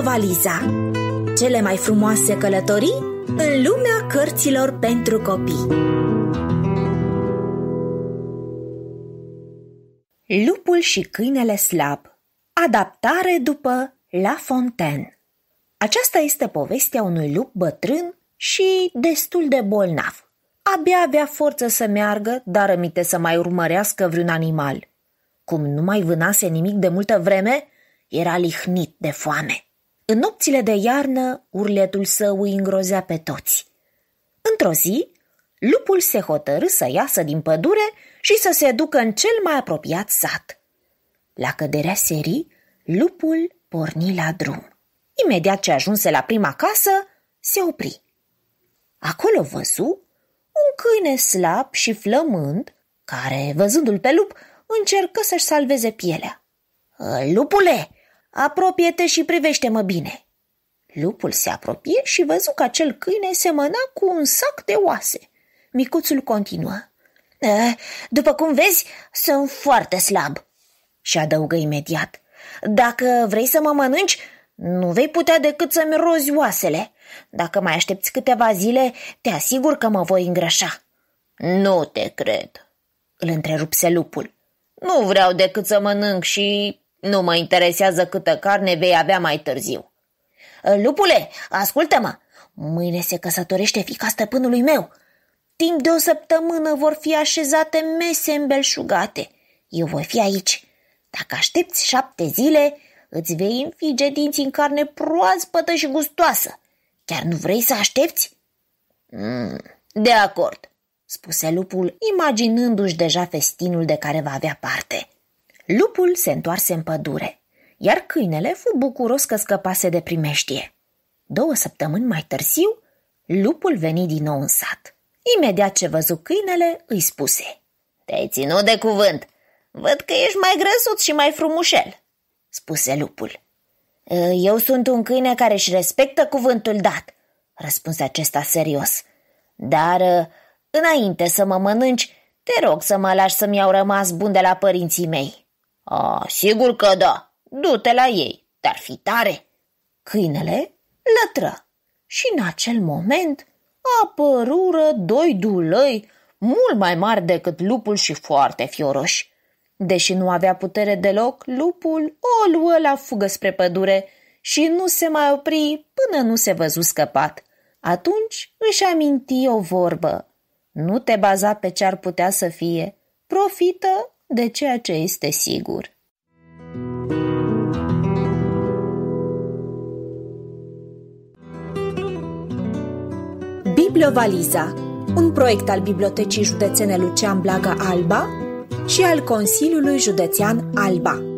valiza. Cele mai frumoase călătorii în lumea cărților pentru copii. Lupul și câinele slab Adaptare după La Fontaine Aceasta este povestea unui lup bătrân și destul de bolnav. Abia avea forță să meargă, dar rămite să mai urmărească vreun animal. Cum nu mai vânase nimic de multă vreme, era lihnit de foame. În nopțile de iarnă, urletul său îi îngrozea pe toți. Într-o zi, lupul se hotărâ să iasă din pădure și să se ducă în cel mai apropiat sat. La căderea serii, lupul porni la drum. Imediat ce ajunse la prima casă, se opri. Acolo văzu un câine slab și flămând, care, văzându-l pe lup, încercă să-și salveze pielea. Lupule, Apropie-te și privește-mă bine!" Lupul se apropie și văzu că acel câine semăna cu un sac de oase. Micuțul continua. După cum vezi, sunt foarte slab. Și adăugă imediat. Dacă vrei să mă mănânci, nu vei putea decât să-mi rozi oasele. Dacă mai aștepți câteva zile, te asigur că mă voi îngrășa. Nu te cred, îl întrerupse lupul. Nu vreau decât să mănânc și nu mă interesează câtă carne vei avea mai târziu. Ă, Lupule, ascultă-mă! Mâine se căsătorește fica stăpânului meu. Timp de o săptămână vor fi așezate mese îmbelșugate. Eu voi fi aici. Dacă aștepți șapte zile, îți vei înfige dinții în carne proaspătă și gustoasă. Chiar nu vrei să aștepți? Mm, de acord, spuse lupul, imaginându-și deja festinul de care va avea parte. Lupul se întoarse în pădure, iar câinele fu bucuros că scăpase de primeștie. Două săptămâni mai târziu, lupul veni din nou în sat. Imediat ce văzu câinele, îi spuse Te-ai ținut de cuvânt! Văd că ești mai grăsut și mai frumușel!" spuse lupul. Eu sunt un câine care își respectă cuvântul dat," răspunse acesta serios. Dar, înainte să mă mănânci, te rog să mă lași să-mi au rămas bun de la părinții mei." A, sigur că da, du-te la ei, dar fi tare. Câinele lătră și în acel moment apărură doi dulăi mult mai mari decât lupul și foarte fioroși. Deși nu avea putere deloc, lupul o luă la fugă spre pădure și nu se mai opri până nu se văzu scăpat. Atunci își aminti o vorbă. Nu te baza pe ce ar putea să fie, profită de ceea ce este sigur. Bibliovaliza, un proiect al Bibliotecii Județene Lucian Blaga Alba și al Consiliului Județean Alba.